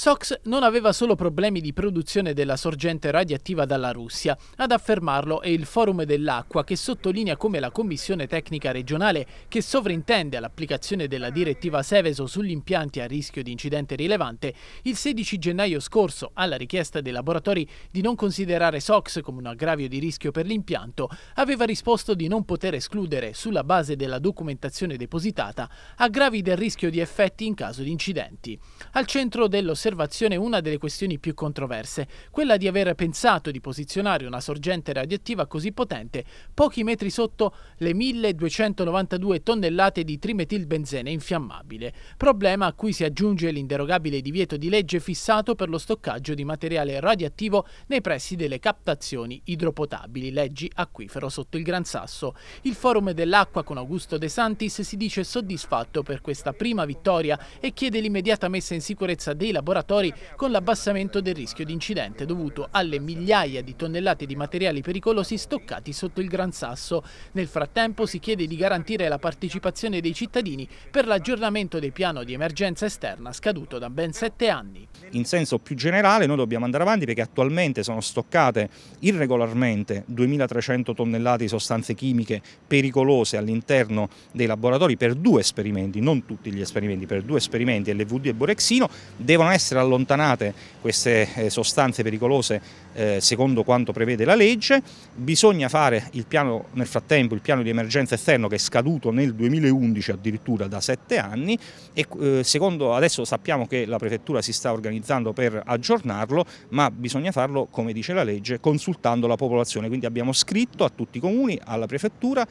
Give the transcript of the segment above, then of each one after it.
Sox non aveva solo problemi di produzione della sorgente radioattiva dalla Russia. Ad affermarlo è il Forum dell'Acqua che sottolinea come la Commissione Tecnica Regionale che sovrintende all'applicazione della direttiva Seveso sugli impianti a rischio di incidente rilevante, il 16 gennaio scorso, alla richiesta dei laboratori di non considerare SOX come un aggravio di rischio per l'impianto, aveva risposto di non poter escludere, sulla base della documentazione depositata, aggravi del rischio di effetti in caso di incidenti. Al centro dell'osservazione osservazione una delle questioni più controverse, quella di aver pensato di posizionare una sorgente radioattiva così potente pochi metri sotto le 1292 tonnellate di trimetilbenzene infiammabile, problema a cui si aggiunge l'inderogabile divieto di legge fissato per lo stoccaggio di materiale radioattivo nei pressi delle captazioni idropotabili, leggi acquifero sotto il Gran Sasso. Il forum dell'acqua con Augusto De Santis si dice soddisfatto per questa prima vittoria e chiede l'immediata messa in sicurezza dei laboratori laboratori con l'abbassamento del rischio di incidente dovuto alle migliaia di tonnellate di materiali pericolosi stoccati sotto il Gran Sasso. Nel frattempo si chiede di garantire la partecipazione dei cittadini per l'aggiornamento del piano di emergenza esterna scaduto da ben sette anni. In senso più generale noi dobbiamo andare avanti perché attualmente sono stoccate irregolarmente 2.300 tonnellate di sostanze chimiche pericolose all'interno dei laboratori per due esperimenti, non tutti gli esperimenti, per due esperimenti LVD e Borexino, devono essere essere allontanate queste eh, sostanze pericolose eh, secondo quanto prevede la legge, bisogna fare il piano nel frattempo, il piano di emergenza esterno che è scaduto nel 2011 addirittura da sette anni e eh, secondo adesso sappiamo che la prefettura si sta organizzando per aggiornarlo, ma bisogna farlo come dice la legge consultando la popolazione, quindi abbiamo scritto a tutti i comuni, alla prefettura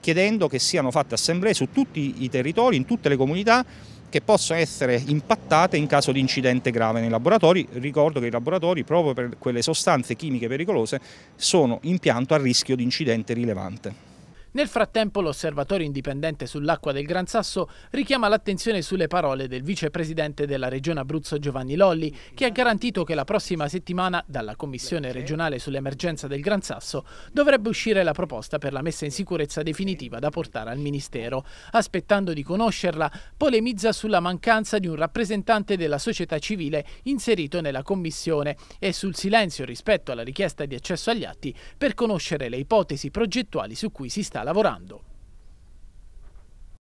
chiedendo che siano fatte assemblee su tutti i territori, in tutte le comunità che possono essere impattate in caso di incidente grave nei laboratori. Ricordo che i laboratori, proprio per quelle sostanze chimiche pericolose, sono impianto a rischio di incidente rilevante. Nel frattempo l'osservatorio indipendente sull'acqua del Gran Sasso richiama l'attenzione sulle parole del vicepresidente della Regione Abruzzo Giovanni Lolli, che ha garantito che la prossima settimana dalla Commissione regionale sull'emergenza del Gran Sasso dovrebbe uscire la proposta per la messa in sicurezza definitiva da portare al Ministero. Aspettando di conoscerla, polemizza sulla mancanza di un rappresentante della società civile inserito nella Commissione e sul silenzio rispetto alla richiesta di accesso agli atti per conoscere le ipotesi progettuali su cui si sta sta lavorando.